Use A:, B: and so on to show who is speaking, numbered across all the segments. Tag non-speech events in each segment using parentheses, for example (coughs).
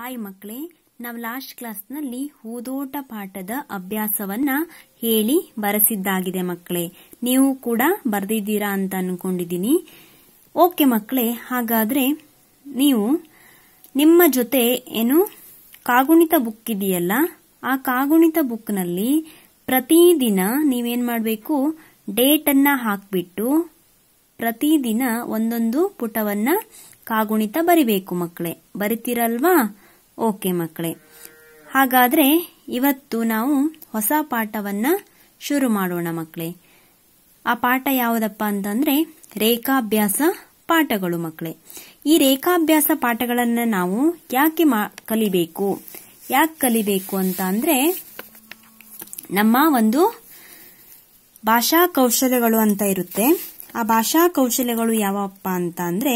A: hi ಮಕ್ಕಳೇ ನಾವು last ಕ್ಲಾಸ್ನಲ್ಲಿ ಹೂದೋಟ ಪಾಠದ ಅಭ್ಯಾಸವನ್ನ ಹೇಳಿ ಬರೆಸಿದ್ದಾಗಿದೆ ಮಕ್ಕಳೇ ನೀವು ಕೂಡ ಬರೆದಿದ್ದೀರಾ ಅಂತ ಅನ್ಕೊಂಡಿದ್ದೀನಿ ಓಕೆ ಮಕ್ಕಳೇ ಹಾಗಾದ್ರೆ ನೀವು ನಿಮ್ಮ ಜೊತೆ ಏನು ಕಾಗುಣಿತ ಬುಕ್ ಇದೆಯಲ್ಲ ಆ ಕಾಗುಣಿತ ಬುಕ್ನಲ್ಲಿ ಪ್ರತಿದಿನ ನೀವೇನ್ ಮಾಡಬೇಕು ಅನ್ನ ಹಾಕ್ಬಿಟ್ಟು ಪ್ರತಿದಿನ ಒಂದೊಂದು ಪುಟವನ್ನ ಕಾಗುಣಿತ ಬರಿಬೇಕು ಮಕ್ಕಳೇ ಬರಿತೀರಲ್ವಾ ಓಕೆ ಮಕ್ಕಳೇ ಹಾಗಾದ್ರೆ ಇವತ್ತು ನಾವು ಹೊಸ ಪಾಠವನ್ನ ಶುರು ಮಾಡೋಣ ಮಕ್ಕಳೇ ಆ ಪಾಠ ಯಾವುದಪ್ಪ ಅಂತಂದ್ರೆ ರೇಖಾಭ್ಯಾಸ ಪಾಠಗಳು ಮಕ್ಕಳೇ ಈ ರೇಖಾಭ್ಯಾಸ ಪಾಠಗಳನ್ನ ನಾವು ಯಾಕೆ ಕಲಿಬೇಕು ಯಾಕೆ ಕಲಿಬೇಕು ಅಂತ ಅಂದ್ರೆ ನಮ್ಮ ಒಂದು ಭಾಷಾ ಕೌಶಲ್ಯಗಳು ಅಂತ ಇರುತ್ತೆ ಆ ಭಾಷಾ ಕೌಶಲ್ಯಗಳು ಯಾವಪ್ಪ ಅಂತ ಅಂದ್ರೆ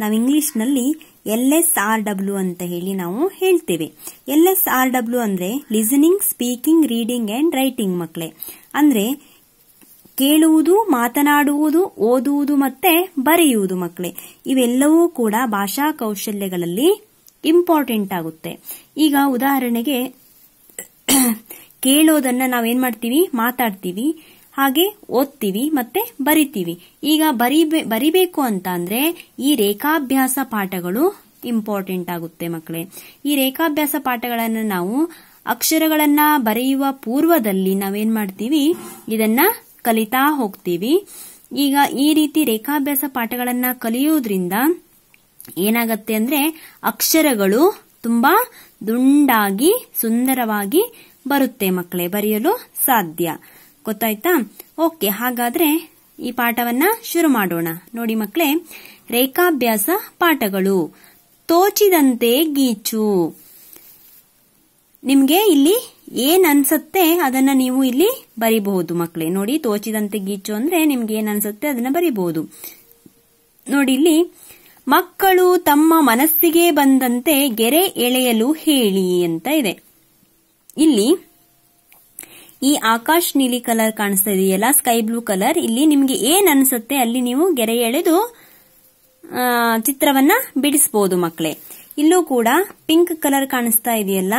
A: ನಾವು ಇಂಗ್ಲಿಷ್ನಲ್ಲಿ ಎಲ್ ಎಸ್ ಆರ್ ಡಬ್ಲ್ಯೂ ಅಂತ ಹೇಳಿ ನಾವು ಹೇಳ್ತೇವೆ ಎಲ್ ಎಸ್ ಆರ್ ಡಬ್ಲ್ಯೂ ಅಂದ್ರೆ listening speaking reading and writing ಮಕ್ಕಳೇ ಅಂದ್ರೆ ಕೇಳುವುದು ಮಾತನಾಡುವುದು ಓದುವುದು ಮತ್ತೆ ಬರೆಯುವುದು ಮಕ್ಕಳೇ ಇವೆಲ್ಲವೂ ಕೂಡ ಭಾಷಾ ಕೌಶಲ್ಯಗಳಲ್ಲಿ ಇಂಪಾರ್ಟೆಂಟ್ ಆಗುತ್ತೆ ಈಗ ಉದಾಹರಣೆಗೆ (coughs) ಕೇಳೋದನ್ನ ನಾವೇನ್ ಮಾಡ್ತೀವಿ ಮಾತಾಡ್ತೀವಿ ಹಾಗೆ ಓದ್ತೀವಿ ಮತ್ತೆ ಬರಿತೀವಿ ಈಗ ಬರಿ ಬರಿಬೇಕು ಅಂತ ಅಂದ್ರೆ ಈ ರೇಖಾಭ್ಯಾಸ ಪಾಠಗಳು ಇಂಪಾರ್ಟೆಂಟ್ ಆಗುತ್ತೆ ಮಕ್ಕಳೇ ಈ ರೇಖಾಭ್ಯಾಸ ಪಾಠಗಳನ್ನು ನಾವು ಅಕ್ಷರಗಳನ್ನ ಬರೆಯುವ ಪೂರ್ವದಲ್ಲಿ ನಾವೇನ್ ಮಾಡ್ತೀವಿ ಇದನ್ನ ಕಲಿತಾ ಹೋಗ್ತೀವಿ ಈಗ ಈ ರೀತಿ ರೇಖಾಭ್ಯಾಸ ಪಾಠಗಳನ್ನ ಕಲಿಯೋದ್ರಿಂದ ಏನಾಗತ್ತೆ ಅಂದ್ರೆ ಅಕ್ಷರಗಳು ತುಂಬಾ ದುಂಡಾಗಿ ಸುಂದರವಾಗಿ ಬರುತ್ತೆ ಮಕ್ಕಳೇ ಬರೆಯಲು ಸಾಧ್ಯ ಗೊತ್ತಾಯ್ತಾ ಓಕೆ ಹಾಗಾದ್ರೆ ಈ ಪಾಠವನ್ನ ಶುರು ಮಾಡೋಣ ನೋಡಿ ಮಕ್ಕಳೇ ರೇಖಾಭ್ಯಾಸ ಪಾಠಗಳು ತೋಚಿದಂತೆ ಗೀಚು ನಿಮ್ಗೆ ಇಲ್ಲಿ ಏನ್ ಅನ್ಸುತ್ತೆ ಅದನ್ನ ನೀವು ಇಲ್ಲಿ ಬರಿಬಹುದು ಮಕ್ಕಳೇ ನೋಡಿ ತೋಚಿದಂತೆ ಗೀಚು ಅಂದ್ರೆ ನಿಮ್ಗೆ ಏನ್ ಅನ್ಸುತ್ತೆ ಅದನ್ನ ಬರಿಬಹುದು ನೋಡಿ ಇಲ್ಲಿ ಮಕ್ಕಳು ತಮ್ಮ ಮನಸ್ಸಿಗೆ ಬಂದಂತೆ ಗೆರೆ ಎಳೆಯಲು ಹೇಳಿ ಅಂತ ಇದೆ ಇಲ್ಲಿ ಈ ಆಕಾಶ್ ನೀಲಿ ಕಲರ್ ಕಾಣಿಸ್ತಾ ಇದೆಯಲ್ಲ ಸ್ಕೈ ಬ್ಲೂ ಕಲರ್ ಇಲ್ಲಿ ನಿಮ್ಗೆ ಏನ್ ಅನ್ಸುತ್ತೆ ಅಲ್ಲಿ ನೀವು ಗೆರೆ ಎಳೆದು ಚಿತ್ರವನ್ನ ಬಿಡಿಸಬಹುದು ಮಕ್ಕಳೇ ಇಲ್ಲೂ ಕೂಡ ಪಿಂಕ್ ಕಲರ್ ಕಾಣಿಸ್ತಾ ಇದೆಯಲ್ಲ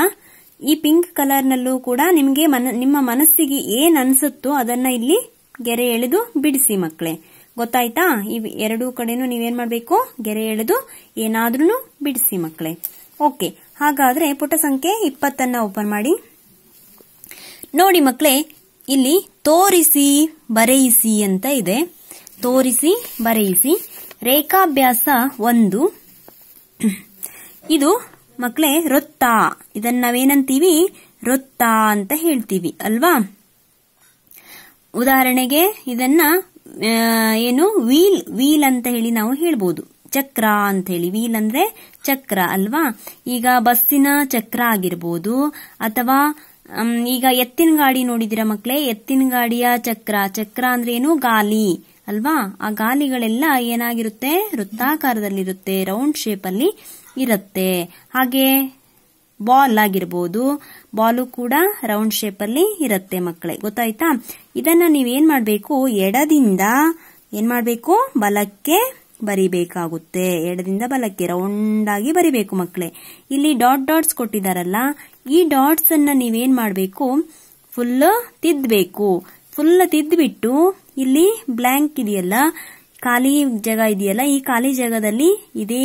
A: ಈ ಪಿಂಕ್ ಕಲರ್ ನಲ್ಲೂ ಕೂಡ ನಿಮ್ಗೆ ನಿಮ್ಮ ಮನಸ್ಸಿಗೆ ಏನ್ ಅನ್ಸುತ್ತೋ ಅದನ್ನ ಇಲ್ಲಿ ಗೆರೆ ಎಳೆದು ಬಿಡಿಸಿ ಮಕ್ಕಳೇ ಗೊತ್ತಾಯ್ತಾ ಈ ಎರಡೂ ಕಡೆನು ನೀವೇನ್ ಮಾಡ್ಬೇಕು ಗೆರೆ ಎಳೆದು ಏನಾದ್ರೂ ಬಿಡಿಸಿ ಮಕ್ಕಳೇ ಓಕೆ ಹಾಗಾದ್ರೆ ಪುಟ ಸಂಖ್ಯೆ ಇಪ್ಪತ್ತನ್ನ ಓಪನ್ ಮಾಡಿ ನೋಡಿ ಮಕ್ಕಳೇ ಇಲ್ಲಿ ತೋರಿಸಿ ಬರೆಯಿಸಿ ಅಂತ ಇದೆ ತೋರಿಸಿ ಬರೆಯಿಸಿ ರೇಖಾಭ್ಯಾಸ ಒಂದು ಇದು ಮಕ್ಕಳೇ ವೃತ್ತ ಇದನ್ನ ನಾವೇನಂತೀವಿ ವೃತ್ತ ಅಂತ ಹೇಳ್ತೀವಿ ಅಲ್ವಾ ಉದಾಹರಣೆಗೆ ಇದನ್ನ ಏನು ವೀಲ್ ವೀಲ್ ಅಂತ ಹೇಳಿ ನಾವು ಹೇಳ್ಬೋದು ಚಕ್ರ ಅಂತ ಹೇಳಿ ವೀಲ್ ಅಂದ್ರೆ ಚಕ್ರ ಅಲ್ವಾ ಈಗ ಬಸ್ಸಿನ ಚಕ್ರ ಆಗಿರ್ಬೋದು ಅಥವಾ ಈಗ ಎತ್ತಿನ ಗಾಡಿ ನೋಡಿದಿರ ಮಕ್ಕಳೇ ಎತ್ತಿನ ಗಾಡಿಯ ಚಕ್ರ ಚಕ್ರ ಅಂದ್ರೆ ಏನು ಗಾಲಿ ಅಲ್ವಾ ಆ ಗಾಲಿಗಳೆಲ್ಲ ಏನಾಗಿರುತ್ತೆ ವೃತ್ತಾಕಾರದಲ್ಲಿರುತ್ತೆ ರೌಂಡ್ ಶೇಪ್ ಅಲ್ಲಿ ಇರುತ್ತೆ ಹಾಗೆ ಬಾಲ್ ಆಗಿರ್ಬೋದು ಬಾಲು ಕೂಡ ರೌಂಡ್ ಶೇಪ್ ಅಲ್ಲಿ ಇರುತ್ತೆ ಮಕ್ಕಳೇ ಗೊತ್ತಾಯ್ತಾ ಇದನ್ನ ನೀವೇನ್ ಮಾಡಬೇಕು ಎಡದಿಂದ ಏನ್ ಮಾಡಬೇಕು ಬಲಕ್ಕೆ ಬರಿಬೇಕಾಗುತ್ತೆ ಎಡದಿಂದ ಬಲಕ್ಕೆ ರೌಂಡ್ ಆಗಿ ಬರಿಬೇಕು ಮಕ್ಕಳೇ ಇಲ್ಲಿ ಡಾಟ್ ಡಾಟ್ಸ್ ಕೊಟ್ಟಿದಾರಲ್ಲ ಈ ಡಾಟ್ಸ್ ಅನ್ನ ನೀವೇನ್ ಮಾಡಬೇಕು ಫುಲ್ ತಿದ್ದಬೇಕು ಫುಲ್ ತಿದ್ದುಬಿಟ್ಟು ಇಲ್ಲಿ ಬ್ಲ್ಯಾಂಕ್ ಇದೆಯಲ್ಲ ಖಾಲಿ ಜಾಗ ಇದೆಯಲ್ಲ ಈ ಖಾಲಿ ಜಾಗದಲ್ಲಿ ಇದೇ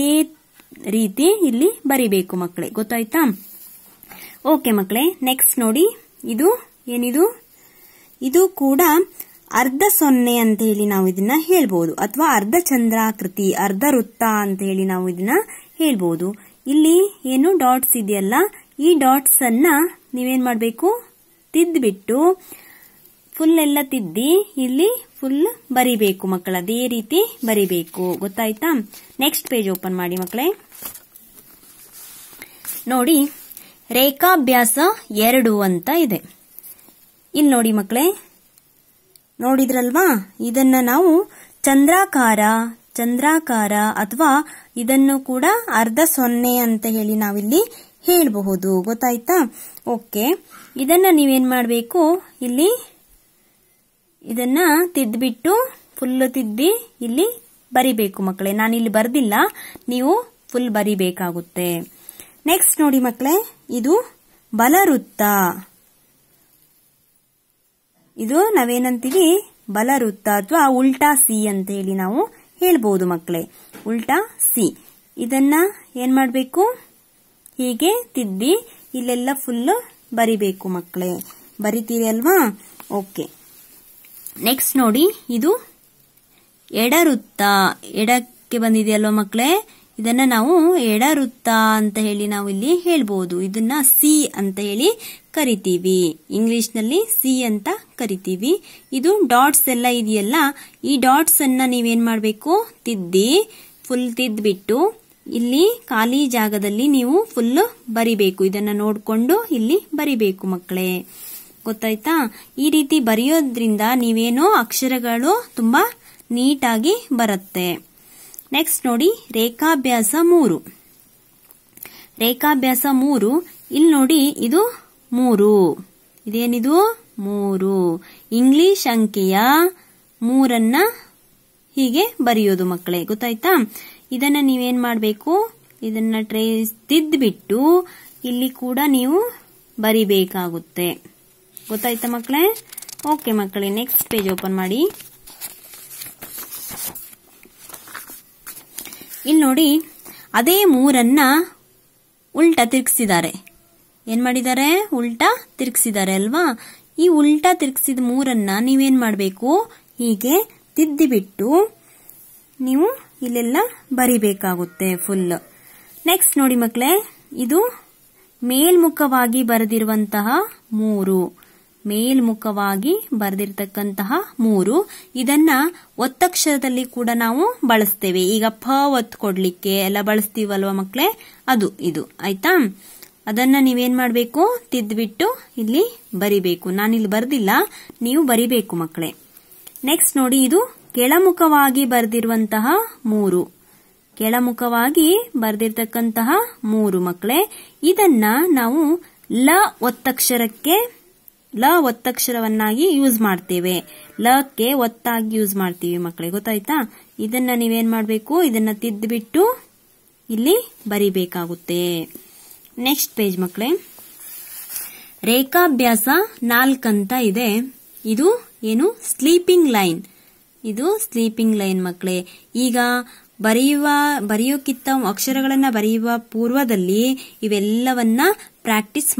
A: ರೀತಿ ಇಲ್ಲಿ ಬರಿಬೇಕು ಮಕ್ಕಳೇ ಗೊತ್ತಾಯ್ತಾ ಓಕೆ ಮಕ್ಕಳೇ ನೆಕ್ಸ್ಟ್ ನೋಡಿ ಇದು ಏನಿದು ಇದು ಕೂಡ ಅರ್ಧ ಸೊನ್ನೆ ಅಂತ ಹೇಳಿ ನಾವು ಇದನ್ನ ಹೇಳ್ಬಹುದು ಅಥವಾ ಅರ್ಧ ಚಂದ್ರಾಕೃತಿ ಅರ್ಧ ವೃತ್ತ ಅಂತ ಹೇಳಿ ನಾವು ಇದನ್ನ ಹೇಳ್ಬಹುದು ಇಲ್ಲಿ ಏನು ಡಾಟ್ಸ್ ಇದೆಯಲ್ಲ ಈ ಡಾಟ್ಸ್ ಅನ್ನ ನೀವೇನ್ ಮಾಡಬೇಕು ತಿದ್ದುಬಿಟ್ಟು ಫುಲ್ ಎಲ್ಲ ತಿದ್ದಿ ಇಲ್ಲಿ ಫುಲ್ ಬರಿಬೇಕು ಮಕ್ಕಳ ಅದೇ ರೀತಿ ಬರಿಬೇಕು ಗೊತ್ತಾಯ್ತಾ ನೆಕ್ಸ್ಟ್ ಪೇಜ್ ಓಪನ್ ಮಾಡಿ ಮಕ್ಕಳೇ ನೋಡಿ ರೇಖಾಭ್ಯಾಸ ಎರಡು ಅಂತ ಇದೆ ಇಲ್ಲಿ ನೋಡಿ ಮಕ್ಕಳೇ ನೋಡಿದ್ರಲ್ವಾ ಇದನ್ನ ನಾವು ಚಂದ್ರಾಕಾರ ಚಂದ್ರಾಕಾರ ಅಥವಾ ಇದನ್ನು ಕೂಡ ಅರ್ಧ ಸೊನ್ನೆ ಅಂತ ಹೇಳಿ ನಾವಿಲ್ಲಿ ಹೇಳಬಹುದು ಗೊತ್ತಾಯ್ತಾ ಓಕೆ ಇದನ್ನ ನೀವೇನ್ ಮಾಡಬೇಕು ಇಲ್ಲಿ ಇದನ್ನ ತಿದ್ದ್ಬಿಟ್ಟು ಫುಲ್ ತಿದ್ದಿ ಇಲ್ಲಿ ಬರಿಬೇಕು ಮಕ್ಕಳೇ ಇಲ್ಲಿ ಬರ್ದಿಲ್ಲ ನೀವು ಫುಲ್ ಬರಿಬೇಕಾಗುತ್ತೆ ನೆಕ್ಸ್ಟ್ ನೋಡಿ ಮಕ್ಕಳೇ ಇದು ಬಲವೃತ್ತ ಇದು ನಾವೇನಂತೀವಿ ಬಲವೃತ್ತ ಅಥವಾ ಉಲ್ಟಾ ಸಿ ಅಂತ ಹೇಳಿ ನಾವು ಹೇಳ್ಬಹುದು ಮಕ್ಕಳೇ ಉಲ್ಟಾ ಸಿ ಇದನ್ನ ಏನ್ ಮಾಡಬೇಕು ಹೀಗೆ ತಿದ್ದಿ ಇಲ್ಲೆಲ್ಲ ಫುಲ್ ಬರಿಬೇಕು ಮಕ್ಕಳೇ ಬರಿತೀರಿ ಅಲ್ವಾ ಓಕೆ ನೆಕ್ಸ್ಟ್ ನೋಡಿ ಇದು ಎಡವೃತ್ತ ಎಡಕ್ಕೆ ಬಂದಿದೆಯಲ್ವ ಮಕ್ಕಳೇ ಇದನ್ನ ನಾವು ಎಡವೃತ್ತ ಅಂತ ಹೇಳಿ ನಾವು ಇಲ್ಲಿ ಹೇಳ್ಬೋದು ಇದನ್ನ ಸಿ ಅಂತ ಹೇಳಿ ಕರಿತೀವಿ ಇಂಗ್ಲಿಷ್ ನಲ್ಲಿ ಸಿ ಅಂತ ಕರಿತೀವಿ ಇದು ಡಾಟ್ಸ್ ಎಲ್ಲ ಇದೆಯಲ್ಲ ಈ ಡಾಟ್ಸ್ ಅನ್ನ ನೀವೇನ್ ಮಾಡಬೇಕು ತಿದ್ದಿ ಫುಲ್ ತಿದ್ಬಿಟ್ಟು ಇಲ್ಲಿ ಖಾಲಿ ಜಾಗದಲ್ಲಿ ನೀವು ಫುಲ್ ಬರಿಬೇಕು ಇದನ್ನ ನೋಡ್ಕೊಂಡು ಇಲ್ಲಿ ಬರಿಬೇಕು ಮಕ್ಕಳೇ ಗೊತ್ತಾಯ್ತಾ ಈ ರೀತಿ ಬರೆಯೋದ್ರಿಂದ ನೀವೇನೋ ಅಕ್ಷರಗಳು ತುಂಬಾ ನೀಟಾಗಿ ಬರುತ್ತೆ ನೆಕ್ಸ್ಟ್ ನೋಡಿ ರೇಖಾಭ್ಯಾಸ ಮೂರು ರೇಖಾಭ್ಯಾಸ ಮೂರು ಇಲ್ಲಿ ನೋಡಿ ಇದು ಮೂರು ಇದೇನಿದು ಮೂರು ಇಂಗ್ಲಿಷ್ ಅಂಕೆಯ ಮೂರನ್ನ ಹೀಗೆ ಬರೆಯೋದು ಮಕ್ಕಳೇ ಗೊತ್ತಾಯ್ತಾ ಇದನ್ನ ನೀವೇನ್ ಮಾಡಬೇಕು ಇದನ್ನ ಟ್ರೇ ತಿದ್ಬಿಟ್ಟು ಇಲ್ಲಿ ಕೂಡ ನೀವು ಬರಿಬೇಕಾಗುತ್ತೆ ಗೊತ್ತಾಯ್ತಾ ಮಕ್ಕಳೇ ಓಕೆ ಮಕ್ಕಳೇ ನೆಕ್ಸ್ಟ್ ಪೇಜ್ ಓಪನ್ ಮಾಡಿ ಇಲ್ಲಿ ನೋಡಿ ಅದೇ ಮೂರನ್ನ ಉಲ್ಟ ತಿರುಗಿಸಿದ್ದಾರೆ ಏನ್ ಮಾಡಿದ್ದಾರೆ ಉಲ್ಟಾ ತಿರುಗಿಸಿದ್ದಾರೆ ಅಲ್ವಾ ಈ ಉಲ್ಟಾ ತಿರುಗಿಸಿದ ಮೂರನ್ನ ನೀವೇನ್ ಮಾಡಬೇಕು ಹೀಗೆ ತಿದ್ದಿಬಿಟ್ಟು ನೀವು ಇಲ್ಲೆಲ್ಲ ಬರಿಬೇಕಾಗುತ್ತೆ ಫುಲ್ ನೆಕ್ಸ್ಟ್ ನೋಡಿ ಮಕ್ಕಳೇ ಇದು ಮೇಲ್ಮುಖವಾಗಿ ಬರೆದಿರುವಂತಹ ಮೂರು ಮೇಲ್ಮುಖವಾಗಿ ಬರೆದಿರ್ತಕ್ಕಂತಹ ಮೂರು ಇದನ್ನ ಒತ್ತಕ್ಷರದಲ್ಲಿ ಕೂಡ ನಾವು ಬಳಸ್ತೇವೆ ಈಗ ಫ ಒತ್ತು ಕೊಡ್ಲಿಕ್ಕೆ ಎಲ್ಲ ಬಳಸ್ತೀವಲ್ವ ಮಕ್ಕಳೇ ಅದು ಇದು ಆಯ್ತಾ ಅದನ್ನ ನೀವೇನ್ ಮಾಡಬೇಕು ತಿದ್ಬಿಟ್ಟು ಇಲ್ಲಿ ಬರಿಬೇಕು ನಾನಿಲ್ಲಿ ಬರ್ದಿಲ್ಲ ನೀವು ಬರಿಬೇಕು ಮಕ್ಕಳೇ ನೆಕ್ಸ್ಟ್ ನೋಡಿ ಇದು ಕೆಳಮುಖವಾಗಿ ಬರೆದಿರುವಂತಹ ಮೂರು ಕೆಳಮುಖವಾಗಿ ಬರ್ದಿರ್ತಕ್ಕಂತಹ ಮೂರು ಮಕ್ಕಳೇ ಇದನ್ನ ನಾವು ಲ ಒತ್ತಕ್ಷರಕ್ಕೆ ಲ ಒತ್ತಕ್ಷರವನ್ನಾಗಿ ಯೂಸ್ ಮಾಡ್ತೇವೆ ಲಕ್ಕೆ ಒತ್ತಾಗಿ ಯೂಸ್ ಮಾಡ್ತೀವಿ ಮಕ್ಕಳಿಗೆ ಗೊತ್ತಾಯ್ತಾ ಇದನ್ನ ನೀವೇನ್ ಮಾಡಬೇಕು ಇದನ್ನ ತಿದ್ದುಬಿಟ್ಟು ಇಲ್ಲಿ ಬರಿಬೇಕಾಗುತ್ತೆ ನೆಕ್ಸ್ಟ್ ಪೇಜ್ ಮಕ್ಕಳೇ ರೇಖಾಭ್ಯಾಸ ನಾಲ್ಕಂತ ಇದೆ ಇದು ಏನು ಸ್ಲೀಪಿಂಗ್ ಲೈನ್ ಇದು ಸ್ಲೀಪಿಂಗ್ ಲೈನ್ ಮಕ್ಕಳೇ ಈಗ ಬರೆಯುವ ಬರೆಯೋಕ್ಕಿಂತ ಅಕ್ಷರಗಳನ್ನ ಬರೆಯುವ ಪೂರ್ವದಲ್ಲಿ ಇವೆಲ್ಲವನ್ನ ಪ್ರಾಕ್ಟೀಸ್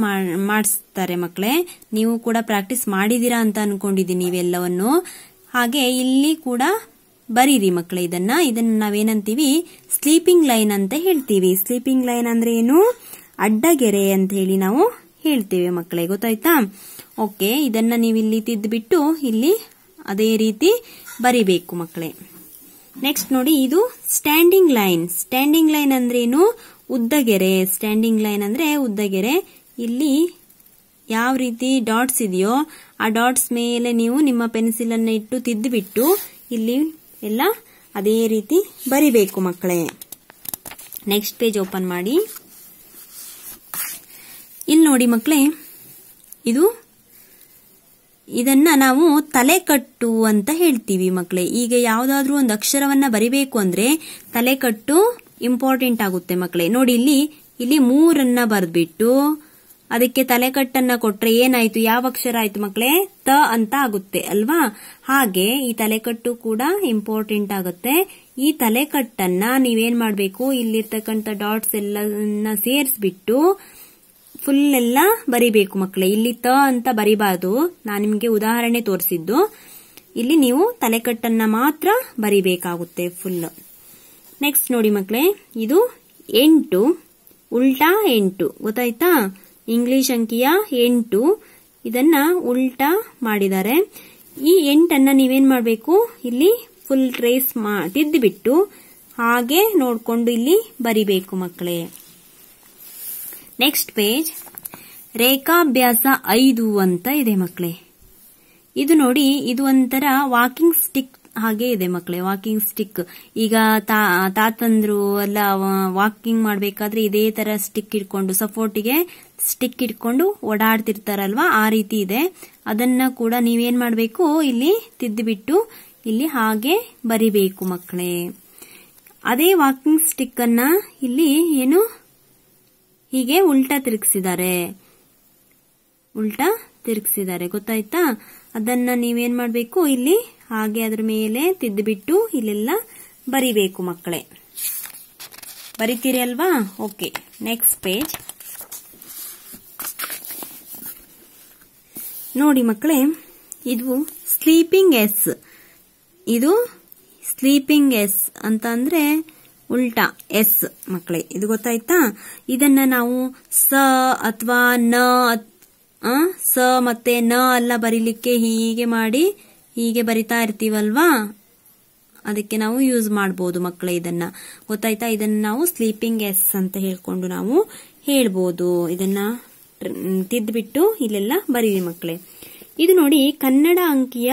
A: ಮಾಡಿಸ್ತಾರೆ ಮಕ್ಕಳೇ ನೀವು ಕೂಡ ಪ್ರಾಕ್ಟೀಸ್ ಮಾಡಿದೀರಾ ಅಂತ ಅನ್ಕೊಂಡಿದ್ದೀನಿ ಇವೆಲ್ಲವನ್ನು ಹಾಗೆ ಇಲ್ಲಿ ಕೂಡ ಬರೀರಿ ಮಕ್ಕಳೇ ಇದನ್ನ ಇದನ್ನ ನಾವೇನಂತೀವಿ ಸ್ಲೀಪಿಂಗ್ ಲೈನ್ ಅಂತ ಹೇಳ್ತೀವಿ ಸ್ಲೀಪಿಂಗ್ ಲೈನ್ ಅಂದ್ರೆ ಏನು ಅಡ್ಡಗೆರೆ ಅಂತ ಹೇಳಿ ನಾವು ಹೇಳ್ತೇವೆ ಮಕ್ಕಳೇ ಗೊತ್ತಾಯ್ತಾ ಓಕೆ ಇದನ್ನ ನೀವು ಇಲ್ಲಿ ತಿದ್ದುಬಿಟ್ಟು ಇಲ್ಲಿ ಅದೇ ರೀತಿ ಬರಿಬೇಕು ಮಕ್ಕಳೇ ನೆಕ್ಸ್ಟ್ ನೋಡಿ ಇದು ಸ್ಟ್ಯಾಂಡಿಂಗ್ ಲೈನ್ ಸ್ಟ್ಯಾಂಡಿಂಗ್ ಲೈನ್ ಅಂದ್ರೆ ಏನು ಉದ್ದಗೆರೆ ಸ್ಟ್ಯಾಂಡಿಂಗ್ ಲೈನ್ ಅಂದ್ರೆ ಉದ್ದಗೆರೆ ಇಲ್ಲಿ ಯಾವ ರೀತಿ ಡಾಟ್ಸ್ ಇದೆಯೋ ಆ ಡಾಟ್ಸ್ ಮೇಲೆ ನೀವು ನಿಮ್ಮ ಅನ್ನ ಇಟ್ಟು ತಿದ್ದುಬಿಟ್ಟು ಇಲ್ಲಿ ಎಲ್ಲ ಅದೇ ರೀತಿ ಬರಿಬೇಕು ಮಕ್ಕಳೇ ನೆಕ್ಸ್ಟ್ ಪೇಜ್ ಓಪನ್ ಮಾಡಿ ಇಲ್ಲಿ ನೋಡಿ ಮಕ್ಕಳೇ ಇದು ಇದನ್ನ ನಾವು ತಲೆ ಕಟ್ಟು ಅಂತ ಹೇಳ್ತೀವಿ ಮಕ್ಕಳೇ ಈಗ ಯಾವುದಾದ್ರೂ ಒಂದು ಅಕ್ಷರವನ್ನ ಬರಿಬೇಕು ಅಂದ್ರೆ ತಲೆ ಕಟ್ಟು ಇಂಪಾರ್ಟೆಂಟ್ ಆಗುತ್ತೆ ಮಕ್ಕಳೇ ನೋಡಿ ಇಲ್ಲಿ ಇಲ್ಲಿ ಮೂರನ್ನ ಬರೆದ್ಬಿಟ್ಟು ಅದಕ್ಕೆ ತಲೆಕಟ್ಟನ್ನ ಕೊಟ್ರೆ ಏನಾಯ್ತು ಯಾವ ಅಕ್ಷರ ಆಯ್ತು ಮಕ್ಕಳೇ ತ ಅಂತ ಆಗುತ್ತೆ ಅಲ್ವಾ ಹಾಗೆ ಈ ತಲೆಕಟ್ಟು ಕೂಡ ಇಂಪಾರ್ಟೆಂಟ್ ಆಗುತ್ತೆ ಈ ತಲೆಕಟ್ಟನ್ನ ನೀವೇನ್ ಮಾಡ್ಬೇಕು ಇಲ್ಲಿರ್ತಕ್ಕಂಥ ಡಾಟ್ಸ್ ಎಲ್ಲ ಸೇರಿಸ್ಬಿಟ್ಟು ಫುಲ್ ಎಲ್ಲ ಬರಿಬೇಕು ಮಕ್ಕಳೇ ಇಲ್ಲಿ ತ ಅಂತ ಬರಿಬಾರ್ದು ನಾನು ನಿಮ್ಗೆ ಉದಾಹರಣೆ ತೋರಿಸಿದ್ದು ಇಲ್ಲಿ ನೀವು ತಲೆಕಟ್ಟನ್ನ ಮಾತ್ರ ಬರಿಬೇಕಾಗುತ್ತೆ ಫುಲ್ ನೆಕ್ಸ್ಟ್ ನೋಡಿ ಮಕ್ಕಳೇ ಇದು ಎಂಟು ಉಲ್ಟಾ ಎಂಟು ಗೊತ್ತಾಯ್ತಾ ಇಂಗ್ಲಿಷ್ ಅಂಕಿಯ ಎಂಟು ಇದನ್ನ ಉಲ್ಟಾ ಮಾಡಿದ್ದಾರೆ ಈ ಎಂಟನ್ನ ನೀವೇನ್ ಮಾಡಬೇಕು ಇಲ್ಲಿ ಫುಲ್ ಟ್ರೇಸ್ ತಿದ್ದು ಬಿಟ್ಟು ಹಾಗೆ ನೋಡಿಕೊಂಡು ಇಲ್ಲಿ ಬರಿಬೇಕು ಮಕ್ಕಳೇ ನೆಕ್ಸ್ಟ್ ಪೇಜ್ ರೇಖಾಭ್ಯಾಸ ಐದು ಅಂತ ಇದೆ ಮಕ್ಕಳೇ ಇದು ನೋಡಿ ಇದು ಒಂಥರ ವಾಕಿಂಗ್ ಸ್ಟಿಕ್ ಹಾಗೆ ಇದೆ ಮಕ್ಕಳೇ ವಾಕಿಂಗ್ ಸ್ಟಿಕ್ ಈಗ ತಾತಂದ್ರು ಎಲ್ಲ ವಾಕಿಂಗ್ ಮಾಡಬೇಕಾದ್ರೆ ಇದೇ ತರ ಸ್ಟಿಕ್ ಇಟ್ಕೊಂಡು ಸಪೋರ್ಟಿಗೆ ಸ್ಟಿಕ್ ಇಟ್ಕೊಂಡು ಓಡಾಡ್ತಿರ್ತಾರಲ್ವಾ ಆ ರೀತಿ ಇದೆ ಅದನ್ನ ಕೂಡ ನೀವೇನ್ ಮಾಡಬೇಕು ಇಲ್ಲಿ ತಿದ್ದುಬಿಟ್ಟು ಇಲ್ಲಿ ಹಾಗೆ ಬರಿಬೇಕು ಮಕ್ಕಳೇ ಅದೇ ವಾಕಿಂಗ್ ಸ್ಟಿಕ್ ಅನ್ನ ಇಲ್ಲಿ ಏನು ಹೀಗೆ ಉಲ್ಟಾ ತಿರುಗಿಸಿದ್ದಾರೆ ಉಲ್ಟಾ ತಿರುಗಿಸಿದ್ದಾರೆ ಗೊತ್ತಾಯ್ತಾ ಅದನ್ನ ನೀವೇನ್ ಮಾಡಬೇಕು ಇಲ್ಲಿ ಹಾಗೆ ಅದ್ರ ಮೇಲೆ ತಿದ್ದುಬಿಟ್ಟು ಇಲ್ಲೆಲ್ಲ ಬರಿಬೇಕು ಮಕ್ಕಳೇ ಬರಿತೀರಿ ಅಲ್ವಾ ಓಕೆ ನೆಕ್ಸ್ಟ್ ಪೇಜ್ ನೋಡಿ ಮಕ್ಕಳೇ ಇದು ಸ್ಲೀಪಿಂಗ್ ಎಸ್ ಇದು ಸ್ಲೀಪಿಂಗ್ ಎಸ್ ಅಂತ ಅಂದ್ರೆ ಉಲ್ಟಾ ಎಸ್ ಮಕ್ಕಳೇ ಇದು ಗೊತ್ತಾಯ್ತಾ ಇದನ್ನ ನಾವು ಸ ಅಥವಾ ನ ಸ ಮತ್ತೆ ನ ಅಲ್ಲ ಬರೀಲಿಕ್ಕೆ ಹೀಗೆ ಮಾಡಿ ಹೀಗೆ ಬರಿತಾ ಇರ್ತೀವಲ್ವಾ ಅದಕ್ಕೆ ನಾವು ಯೂಸ್ ಮಾಡಬಹುದು ಮಕ್ಕಳೇ ಇದನ್ನ ಗೊತ್ತಾಯ್ತಾ ಇದನ್ನ ನಾವು ಸ್ಲೀಪಿಂಗ್ ಎಸ್ ಅಂತ ಹೇಳ್ಕೊಂಡು ನಾವು ಹೇಳ್ಬೋದು ಇದನ್ನ ತಿದ್ಬಿಟ್ಟು ಇಲ್ಲೆಲ್ಲ ಬರೀರಿ ಮಕ್ಕಳೇ ಇದು ನೋಡಿ ಕನ್ನಡ ಅಂಕಿಯ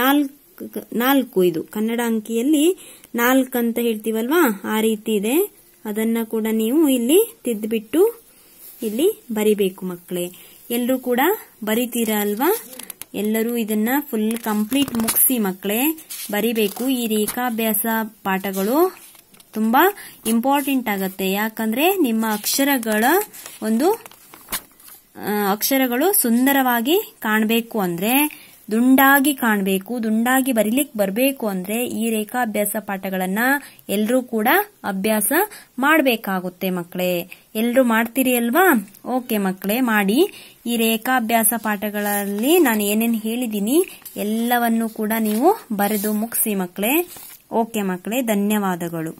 A: ನಾಲ್ಕು ನಾಲ್ಕು ಇದು ಕನ್ನಡ ಅಂಕಿಯಲ್ಲಿ ನಾಲ್ಕು ಅಂತ ಹೇಳ್ತೀವಲ್ವಾ ಆ ರೀತಿ ಇದೆ ಅದನ್ನ ಕೂಡ ನೀವು ಇಲ್ಲಿ ತಿದ್ದುಬಿಟ್ಟು ಇಲ್ಲಿ ಬರಿಬೇಕು ಮಕ್ಕಳೇ ಎಲ್ಲರೂ ಕೂಡ ಬರೀತೀರಾ ಅಲ್ವಾ ಎಲ್ಲರೂ ಇದನ್ನ ಫುಲ್ ಕಂಪ್ಲೀಟ್ ಮುಗಿಸಿ ಮಕ್ಕಳೇ ಬರಿಬೇಕು ಈ ರೇಖಾಭ್ಯಾಸ ಪಾಠಗಳು ತುಂಬಾ ಇಂಪಾರ್ಟೆಂಟ್ ಆಗತ್ತೆ ಯಾಕಂದ್ರೆ ನಿಮ್ಮ ಅಕ್ಷರಗಳ ಒಂದು ಅಕ್ಷರಗಳು ಸುಂದರವಾಗಿ ಕಾಣಬೇಕು ಅಂದ್ರೆ ದುಂಡಾಗಿ ಕಾಣಬೇಕು ದುಂಡಾಗಿ ಬರಿಲಿಕ್ಕೆ ಬರಬೇಕು ಅಂದ್ರೆ ಈ ರೇಖಾಭ್ಯಾಸ ಅಭ್ಯಾಸ ಪಾಠಗಳನ್ನ ಎಲ್ಲರೂ ಕೂಡ ಅಭ್ಯಾಸ ಮಾಡಬೇಕಾಗುತ್ತೆ ಮಕ್ಕಳೇ ಎಲ್ಲರೂ ಮಾಡ್ತೀರಿ ಅಲ್ವಾ ಓಕೆ ಮಕ್ಕಳೇ ಮಾಡಿ ಈ ರೇಖಾಭ್ಯಾಸ ಪಾಠಗಳಲ್ಲಿ ನಾನು ಏನೇನು ಹೇಳಿದ್ದೀನಿ ಎಲ್ಲವನ್ನು ಕೂಡ ನೀವು ಬರೆದು ಮುಗಿಸಿ ಮಕ್ಕಳೇ ಓಕೆ ಮಕ್ಕಳೇ ಧನ್ಯವಾದಗಳು